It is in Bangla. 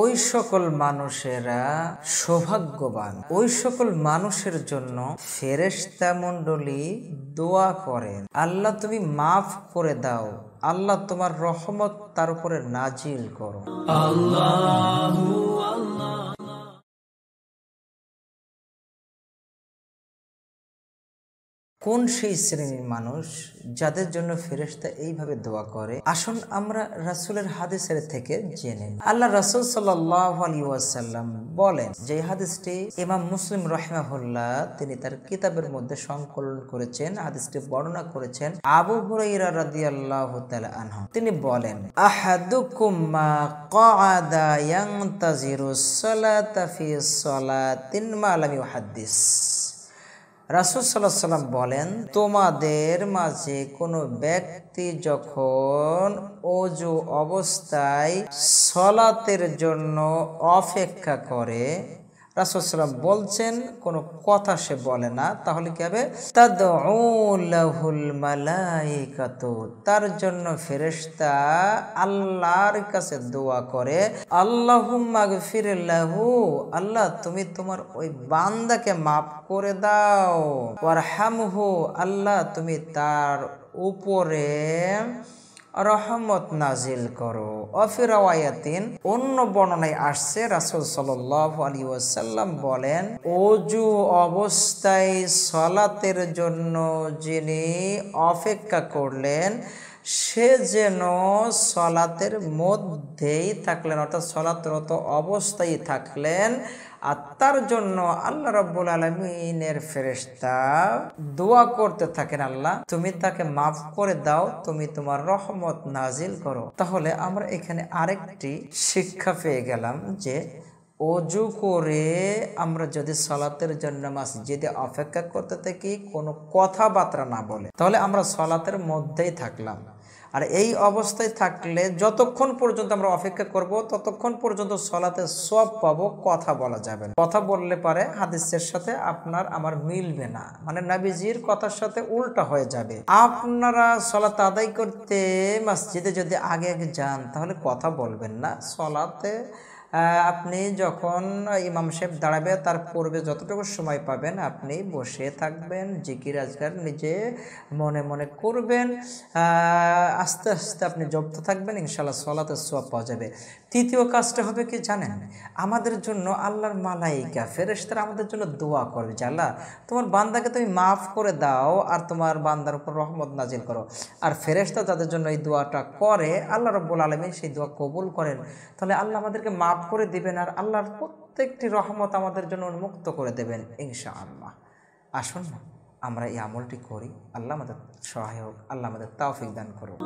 ওই সকল মানুষেরা সৌভাগ্যবান ওই সকল মানুষের জন্য ফেরেস্তা মন্ডলী দোয়া করেন আল্লাহ তুমি মাফ করে দাও আল্লাহ তোমার রহমত তার উপরে নাজিল করো আল্লাহ কোন সেই শ্রেণীর মানুষ যাদের জন্য ফেরেস্তা এইভাবে দোয়া করে আসুন আমরা রাসুলের হাদিসের থেকে জেনে আল্লাহ রাসুল সাল্লাহ ওয়াসাল্লাম বলেন যে হাদিসটি ইমাম মুসলিম রহমাহুল্লাহ তিনি তার কিতাবের মধ্যে সংকলন করেছেন হাদিসটি বর্ণনা করেছেন আবু হুরাইরা রাদিয়াল্লাহ আল্লাহ আনহ তিনি বলেন আহাদুকুমা মা কাআদা মা রাসুসাল্লাহ সাল্লাম বলেন তোমাদের মাঝে কোনো ব্যক্তি যখন অজু অবস্থায় সলাতের জন্য অপেক্ষা করে রাসুলসাল্লাম বলছেন কোনো কথা সে বলে না তাহলে কি হবে তার জন্য ফেরেশতা আল্লাহর কাছে দোয়া করে আল্লাহু আল্লাহ তুমি তোমার ওই বান্দাকে মাফ করে দাও হামহু আল্লাহ তুমি তার উপরে রহমত নাজিল করো অফির অন্য বর্ণনায় আসছে রাসুল সাল আলী ওয়াসাল্লাম বলেন অজু অবস্থায় সলাতের জন্য যিনি অপেক্ষা করলেন সে যেন সলাতের মধ্যেই থাকলেন অর্থাৎ সলাতরত অবস্থায় থাকলেন আর তার জন্য আল্লাহ রব্বুল আলমিনের ফেরেস্তা দোয়া করতে থাকেন আল্লাহ তুমি তাকে মাফ করে দাও তুমি তোমার রহমত নাজিল করো তাহলে আমরা এখানে আরেকটি শিক্ষা পেয়ে গেলাম যে অজু করে আমরা যদি সলাতের জন্য মসজিদে অপেক্ষা করতে থাকি কোনো কথাবার্তা না বলে তাহলে আমরা সলাতের মধ্যেই থাকলাম আর এই অবস্থায় থাকলে যতক্ষণ পর্যন্ত আমরা অপেক্ষা করব ততক্ষণ পর্যন্ত সলাতে সব পাবো কথা বলা যাবে না কথা বললে পারে হাদিসের সাথে আপনার আমার মিলবে না মানে নাবিজির কথার সাথে উল্টা হয়ে যাবে আপনারা সলাতে আদায় করতে মসজিদে যদি আগে আগে যান তাহলে কথা বলবেন না সলাতে আপনি যখন ইমাম সাহেব দাঁড়াবে তার পূর্বে যতটুকু সময় পাবেন আপনি বসে থাকবেন জিকির আজগার নিজে মনে মনে করবেন আস্তে আস্তে আপনি জব্দ থাকবেন ইনশাল্লাহ সলাতে সোয়াব পাওয়া যাবে তৃতীয় কাজটা হবে কি জানেন আমাদের জন্য আল্লাহর মালাইকা ফেরেস্তারা আমাদের জন্য দোয়া করবে জানলা তোমার বান্দাকে তুমি মাফ করে দাও আর তোমার বান্দার উপর রহমত নাজিল করো আর ফেরেস্তা তাদের জন্য এই দোয়াটা করে আল্লাহ রব্বুল আলমী সেই দোয়া কবুল করেন তাহলে আল্লাহ আমাদেরকে মাফ মাফ করে দেবেন আর আল্লাহর প্রত্যেকটি রহমত আমাদের জন্য উন্মুক্ত করে দেবেন ইনশা আল্লাহ আসুন না আমরা এই আমলটি করি আল্লাহ আমাদের সহায়ক আল্লাহ আমাদের তাওফিক দান করুন